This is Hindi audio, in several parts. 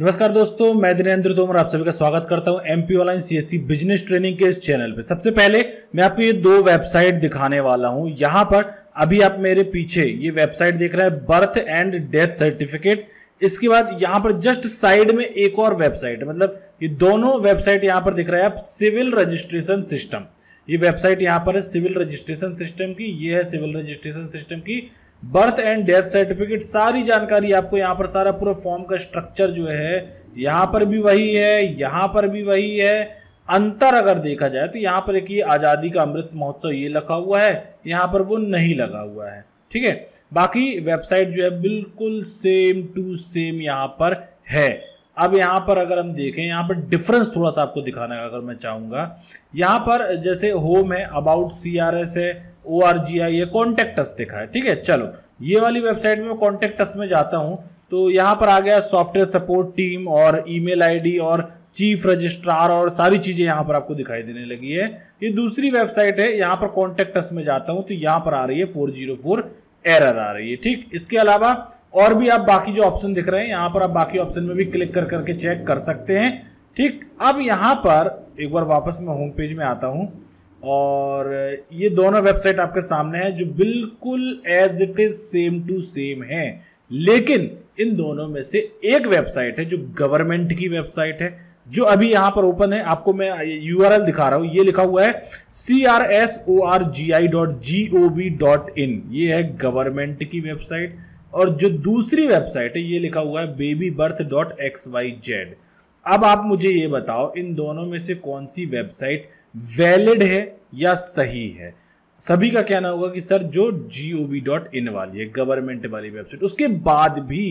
नमस्कार दोस्तों मैं दिनेन्द्र तोमर आप सभी का स्वागत करता हूं MP online CSC business training के इस चैनल पे सबसे पहले मैं आपको ये दो वेबसाइट दिखाने वाला हूं यहां पर अभी आप मेरे पीछे ये वेबसाइट देख रहे हैं बर्थ एंड डेथ सर्टिफिकेट इसके बाद यहाँ पर जस्ट साइड में एक और वेबसाइट मतलब ये दोनों वेबसाइट यहाँ पर दिख रहा है आप सिविल रजिस्ट्रेशन सिस्टम ये वेबसाइट यहाँ पर है सिविल रजिस्ट्रेशन सिस्टम की ये है सिविल रजिस्ट्रेशन सिस्टम की बर्थ एंड डेथ सर्टिफिकेट सारी जानकारी आपको यहाँ पर सारा पूरा फॉर्म का स्ट्रक्चर जो है यहाँ पर भी वही है यहाँ पर भी वही है अंतर अगर देखा जाए तो यहाँ पर देखिए आज़ादी का अमृत महोत्सव ये लिखा हुआ है यहाँ पर वो नहीं लगा हुआ है ठीक है बाकी वेबसाइट जो है बिल्कुल सेम टू सेम यहाँ पर है अब यहाँ पर अगर हम देखें यहाँ पर डिफरेंस थोड़ा सा आपको दिखाने का अगर मैं चाहूँगा यहाँ पर जैसे होम है अबाउट सी है ओ आर जी आई या कॉन्टेक्ट देखा है ठीक है चलो ये वाली वेबसाइट में कॉन्टेक्ट में जाता हूँ तो यहाँ पर आ गया सॉफ्टवेयर सपोर्ट टीम और ईमेल आईडी और चीफ रजिस्ट्रार और सारी चीज़ें यहाँ पर आपको दिखाई देने लगी है ये दूसरी वेबसाइट है यहाँ पर कॉन्टेक्ट में जाता हूँ तो यहाँ पर आ रही है फोर जीरो फोर एरर आ रही है ठीक इसके अलावा और भी आप बाकी जो ऑप्शन दिख रहे हैं यहाँ पर आप बाकी ऑप्शन में भी क्लिक कर करके चेक कर सकते हैं ठीक अब यहाँ पर एक बार वापस मैं होम पेज में आता हूँ और ये दोनों वेबसाइट आपके सामने है जो बिल्कुल as it is same to same है लेकिन इन दोनों में से एक वेबसाइट है जो गवर्नमेंट की वेबसाइट है जो अभी यहां पर ओपन है आपको मैं यू दिखा रहा हूं ये लिखा हुआ है C R S O R G I dot G O V dot in ये है गवर्नमेंट की वेबसाइट और जो दूसरी वेबसाइट है ये लिखा हुआ है baby birth dot X Y Z अब आप मुझे ये बताओ इन दोनों में से कौन सी वेबसाइट वैलिड है या सही है सभी का कहना होगा कि सर जो जी ओ वी डॉट इन वाली है गवर्नमेंट वाली वेबसाइट उसके बाद भी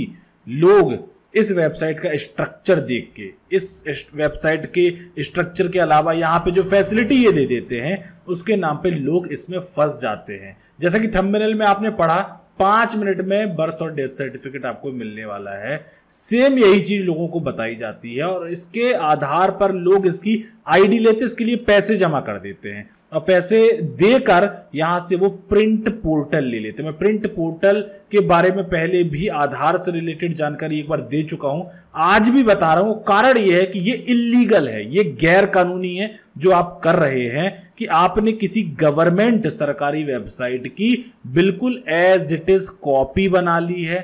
लोग इस वेबसाइट का स्ट्रक्चर देख के इस वेबसाइट के स्ट्रक्चर के अलावा यहाँ पे जो फैसिलिटी ये दे देते हैं उसके नाम पे लोग इसमें फंस जाते हैं जैसा कि थंबनेल में आपने पढ़ा पाँच मिनट में बर्थ और डेथ सर्टिफिकेट आपको मिलने वाला है सेम यही चीज़ लोगों को बताई जाती है और इसके आधार पर लोग इसकी आईडी लेते इसके लिए पैसे जमा कर देते हैं पैसे देकर यहां से वो प्रिंट पोर्टल ले लेते मैं प्रिंट पोर्टल के बारे में पहले भी आधार से रिलेटेड जानकारी एक बार दे चुका हूं आज भी बता रहा हूं कारण यह है कि ये इलीगल है ये गैर कानूनी है जो आप कर रहे हैं कि आपने किसी गवर्नमेंट सरकारी वेबसाइट की बिल्कुल एज इट इज कॉपी बना ली है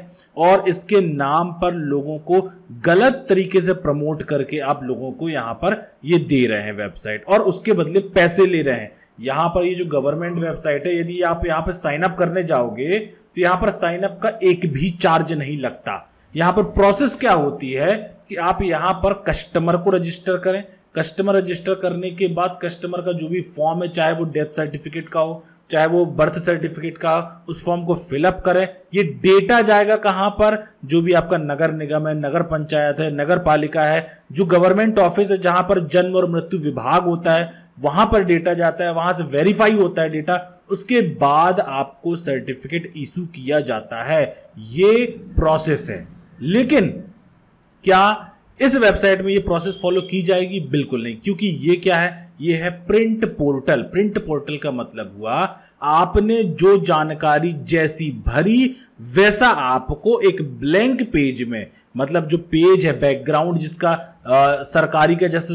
और इसके नाम पर लोगों को गलत तरीके से प्रमोट करके आप लोगों को यहाँ पर ये दे रहे हैं वेबसाइट और उसके बदले पैसे ले रहे हैं यहाँ पर ये जो गवर्नमेंट वेबसाइट है यदि आप यहाँ पर साइन अप करने जाओगे तो यहाँ पर साइन अप का एक भी चार्ज नहीं लगता यहाँ पर प्रोसेस क्या होती है कि आप यहाँ पर कस्टमर को रजिस्टर करें कस्टमर रजिस्टर करने के बाद कस्टमर का जो भी फॉर्म है चाहे वो डेथ सर्टिफिकेट का हो चाहे वो बर्थ सर्टिफिकेट का हो उस फॉर्म को फिलअप करें ये डेटा जाएगा कहाँ पर जो भी आपका नगर निगम है नगर पंचायत है नगर पालिका है जो गवर्नमेंट ऑफिस है जहाँ पर जन्म और मृत्यु विभाग होता है वहाँ पर डेटा जाता है वहाँ से वेरीफाई होता है डेटा उसके बाद आपको सर्टिफिकेट इशू किया जाता है ये प्रोसेस है लेकिन क्या इस वेबसाइट में ये प्रोसेस फॉलो की जाएगी बिल्कुल नहीं क्योंकि ये क्या है ये है प्रिंट पोर्टल प्रिंट पोर्टल का मतलब हुआ आपने जो जानकारी जैसी भरी वैसा आपको एक ब्लैंक पेज में मतलब जो पेज है बैकग्राउंड जिसका आ, सरकारी का जैसे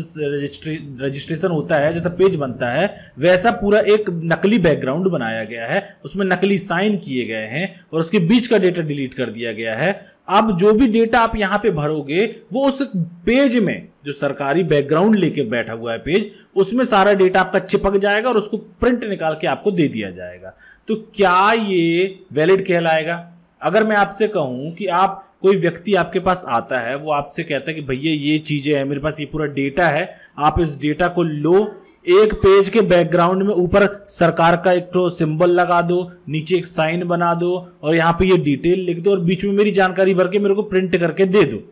रजिस्ट्रेशन होता है जैसा पेज बनता है वैसा पूरा एक नकली बैकग्राउंड बनाया गया है उसमें नकली साइन किए गए हैं और उसके बीच का डेटा डिलीट कर दिया गया है अब जो भी डेटा आप यहाँ पे भरोगे वो उस पेज में जो सरकारी बैकग्राउंड लेके बैठा हुआ है पेज उसमें सारा डेटा आपका चिपक जाएगा और उसको प्रिंट निकाल के आपको दे दिया जाएगा तो क्या ये वैलिड कहलाएगा अगर मैं आपसे कहूं कि आप कोई व्यक्ति आपके पास आता है वो आपसे कहता है कि भैया ये चीज़ें हैं मेरे पास ये पूरा डेटा है आप इस डेटा को लो एक पेज के बैकग्राउंड में ऊपर सरकार का एक तो सिंबल लगा दो नीचे एक साइन बना दो और यहाँ पे ये डिटेल लिख दो और बीच में मेरी जानकारी भर के मेरे को प्रिंट करके दे दो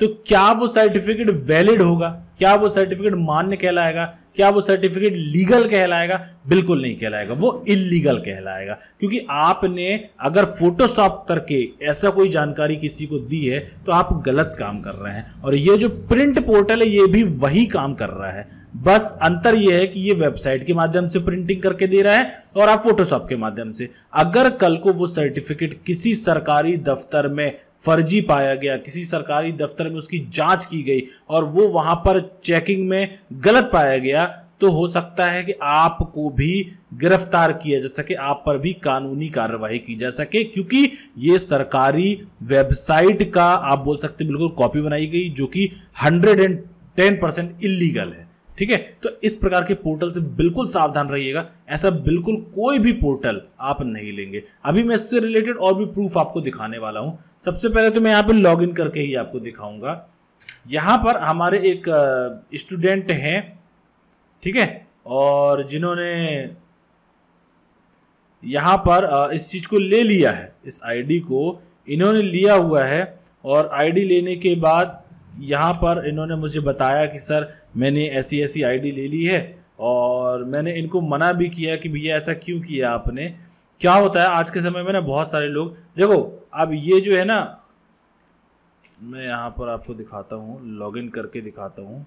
तो क्या वो सर्टिफिकेट वैलिड होगा क्या वो सर्टिफिकेट मान्य कहलाएगा क्या वो सर्टिफिकेट लीगल कहलाएगा बिल्कुल नहीं कहलाएगा वो इलीगल कहलाएगा क्योंकि आपने अगर फोटोशॉप करके ऐसा कोई जानकारी किसी को दी है तो आप गलत काम कर रहे हैं और ये जो प्रिंट पोर्टल है ये भी वही काम कर रहा है बस अंतर यह है कि ये वेबसाइट के माध्यम से प्रिंटिंग करके दे रहा है और आप फोटोशॉप के माध्यम से अगर कल को वो सर्टिफिकेट किसी सरकारी दफ्तर में फर्जी पाया गया किसी सरकारी दफ्तर में उसकी जांच की गई और वो वहां पर चेकिंग में गलत पाया गया तो हो सकता है कि आपको भी गिरफ्तार किया जा सके आप पर भी कानूनी कार्रवाई की जा सके क्योंकि ये सरकारी वेबसाइट का आप बोल सकते बिल्कुल कॉपी बनाई गई जो कि hundred and ten percent illegal है ठीक है तो इस प्रकार के पोर्टल से बिल्कुल सावधान रहिएगा ऐसा बिल्कुल कोई भी पोर्टल आप नहीं लेंगे अभी मैं इससे रिलेटेड और भी प्रूफ आपको दिखाने वाला हूं सबसे पहले तो मैं यहां पे लॉग इन करके ही आपको दिखाऊंगा यहाँ पर हमारे एक स्टूडेंट हैं ठीक है और जिन्होंने यहाँ पर इस चीज़ को ले लिया है इस आईडी को इन्होंने लिया हुआ है और आईडी लेने के बाद यहाँ पर इन्होंने मुझे बताया कि सर मैंने ऐसी ऐसी आईडी ले ली है और मैंने इनको मना भी किया कि भैया ऐसा क्यों किया आपने क्या होता है आज के समय में ना बहुत सारे लोग देखो अब ये जो है ना मैं यहाँ पर आपको दिखाता हूँ लॉगिन करके दिखाता हूँ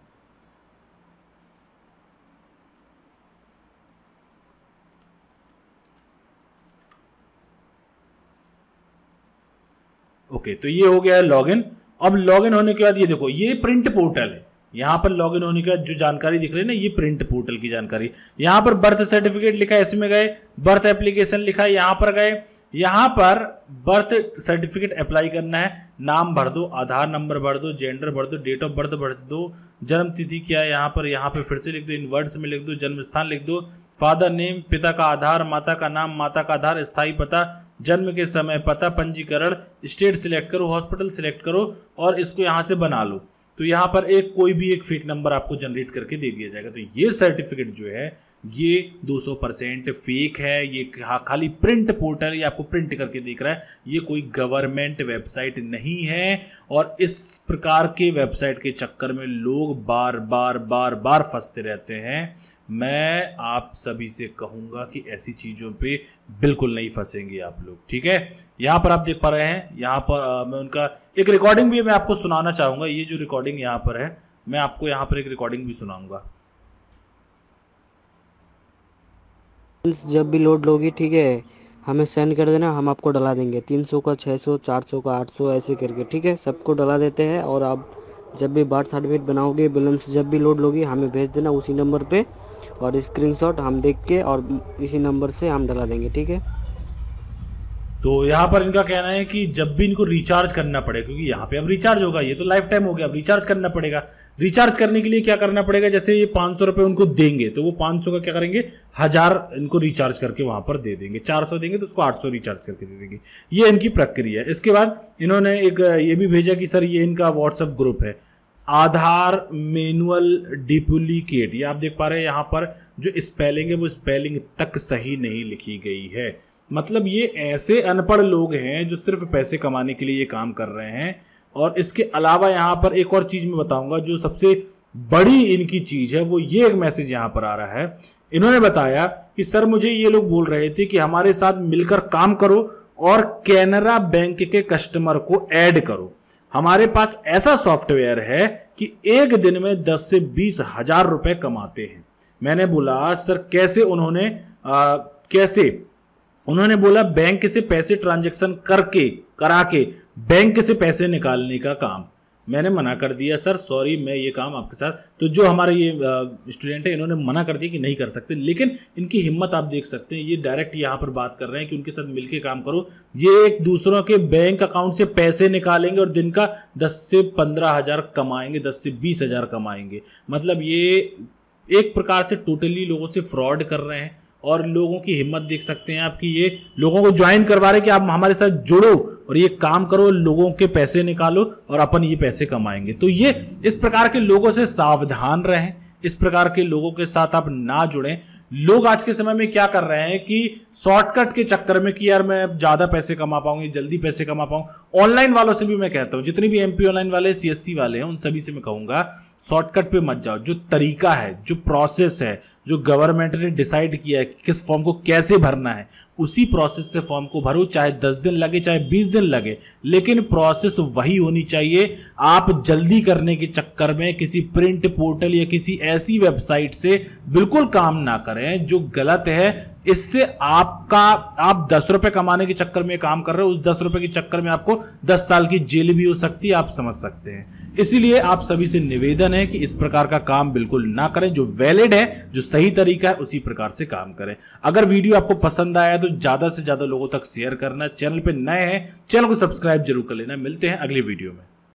ओके तो ये हो गया है लॉगिन अब लॉगिन होने के बाद ये देखो ये प्रिंट पोर्टल है यहाँ पर लॉग इन होने का जो जानकारी दिख रही है ना ये प्रिंट पोर्टल की जानकारी यहाँ पर बर्थ सर्टिफिकेट लिखा है इसमें गए बर्थ एप्लीकेशन लिखा है यहाँ पर गए यहाँ पर बर्थ सर्टिफिकेट अप्लाई करना है नाम भर दो आधार नंबर भर दो जेंडर भर दो डेट ऑफ बर्थ भर दो जन्म तिथि क्या है यहाँ पर यहाँ पर फिर से लिख दो इन वर्ड्स में लिख दो जन्म स्थान लिख दो फादर नेम पिता का आधार माता का नाम माता का आधार स्थायी पता जन्म के समय पता पंजीकरण स्टेट सिलेक्ट करो हॉस्पिटल सिलेक्ट करो और इसको यहाँ से बना लो तो यहाँ पर एक कोई भी एक फेक नंबर आपको जनरेट करके दे दिया जाएगा तो ये सर्टिफिकेट जो है ये 200 परसेंट फेक है ये खाली प्रिंट पोर्टल ये आपको प्रिंट करके देख रहा है ये कोई गवर्नमेंट वेबसाइट नहीं है और इस प्रकार के वेबसाइट के चक्कर में लोग बार बार बार बार फंसते रहते हैं मैं आप सभी से कहूंगा कि ऐसी चीज़ों पे बिल्कुल नहीं फंसेंगे आप लोग ठीक है यहाँ पर आप देख पा रहे हैं यहाँ पर आ, मैं उनका एक रिकॉर्डिंग भी मैं आपको सुनाना चाहूंगा ये जो रिकॉर्डिंग यहां पर है मैं आपको यहां पर एक रिकॉर्डिंग भी सुनाऊंगा जब भी लोड लोगी ठीक है हमें सेंड कर देना हम आपको डला देंगे तीन सौ का छः सौ चार सौ का आठ सौ ऐसे करके ठीक है सबको डला देते हैं और आप जब भी बार सर्टिफिकेट बनाओगे बैलेंस जब भी लोड लोगी हमें भेज देना उसी नंबर पे और स्क्रीनशॉट हम देख के और इसी नंबर से हम डला देंगे ठीक है तो यहाँ पर इनका कहना है कि जब भी इनको रिचार्ज करना पड़े क्योंकि यहाँ पे अब रिचार्ज होगा ये तो लाइफ टाइम हो गया अब रिचार्ज करना पड़ेगा रिचार्ज करने के लिए क्या करना पड़ेगा जैसे ये पाँच सौ रुपये उनको देंगे तो वो पाँच सौ का क्या करेंगे हज़ार इनको रिचार्ज करके वहाँ पर दे देंगे चार सौ देंगे तो उसको आठ सौ रिचार्ज करके दे देंगे ये इनकी प्रक्रिया है इसके बाद इन्होंने एक ये भी भेजा कि सर ये इनका व्हाट्सअप ग्रुप है आधार मैनुअल डिप्लीकेट ये आप देख पा रहे हैं यहाँ पर जो स्पेलिंग है वो स्पेलिंग तक सही नहीं लिखी गई है मतलब ये ऐसे अनपढ़ लोग हैं जो सिर्फ पैसे कमाने के लिए ये काम कर रहे हैं और इसके अलावा यहाँ पर एक और चीज़ मैं बताऊँगा जो सबसे बड़ी इनकी चीज़ है वो ये एक मैसेज यहाँ पर आ रहा है इन्होंने बताया कि सर मुझे ये लोग बोल रहे थे कि हमारे साथ मिलकर काम करो और कैनरा बैंक के कस्टमर को ऐड करो हमारे पास ऐसा सॉफ्टवेयर है कि एक दिन में दस से बीस हजार रुपए कमाते हैं मैंने बोला सर कैसे उन्होंने आ, कैसे उन्होंने बोला बैंक से पैसे ट्रांजेक्शन करके करा के बैंक से पैसे निकालने का काम मैंने मना कर दिया सर सॉरी मैं ये काम आपके साथ तो जो हमारे ये स्टूडेंट है इन्होंने मना कर दिया कि नहीं कर सकते लेकिन इनकी हिम्मत आप देख सकते हैं ये डायरेक्ट यहाँ पर बात कर रहे हैं कि उनके साथ मिलके काम करो ये एक दूसरों के बैंक अकाउंट से पैसे निकालेंगे और दिन का दस से पंद्रह हज़ार कमाएंगे दस से बीस हज़ार कमाएंगे मतलब ये एक प्रकार से टोटली लोगों से फ्रॉड कर रहे हैं और लोगों की हिम्मत देख सकते हैं आपकी ये लोगों को ज्वाइन करवा रहे कि आप हमारे साथ जुड़ो और ये काम करो लोगों के पैसे निकालो और अपन ये पैसे कमाएंगे तो ये इस प्रकार के लोगों से सावधान रहें इस प्रकार के लोगों के साथ आप ना जुड़ें लोग आज के समय में क्या कर रहे हैं कि शॉर्टकट के चक्कर में कि यार मैं ज़्यादा पैसे कमा पाऊँ जल्दी पैसे कमा पाऊँ ऑनलाइन वालों से भी मैं कहता हूँ जितने भी एम ऑनलाइन वाले सी वाले हैं उन सभी से मैं कहूँगा शॉर्टकट पे मत जाओ जो तरीका है जो प्रोसेस है जो गवर्नमेंट ने डिसाइड किया है कि किस फॉर्म को कैसे भरना है उसी प्रोसेस से फॉर्म को भरो चाहे दस दिन लगे चाहे बीस दिन लगे लेकिन प्रोसेस वही होनी चाहिए आप जल्दी करने के चक्कर में किसी प्रिंट पोर्टल या किसी ऐसी वेबसाइट से बिल्कुल काम ना करें जो गलत है इससे आपका आप दस रुपए कमाने के चक्कर में काम कर रहे हो उस दस रुपए के चक्कर में आपको दस साल की जेल भी हो सकती है आप समझ सकते हैं इसीलिए आप सभी से निवेदन है कि इस प्रकार का काम बिल्कुल ना करें जो वैलिड है जो सही तरीका है उसी प्रकार से काम करें अगर वीडियो आपको पसंद आया तो ज्यादा से ज्यादा लोगों तक शेयर करना चैनल पर नए हैं चैनल को सब्सक्राइब जरूर कर लेना मिलते हैं अगले वीडियो में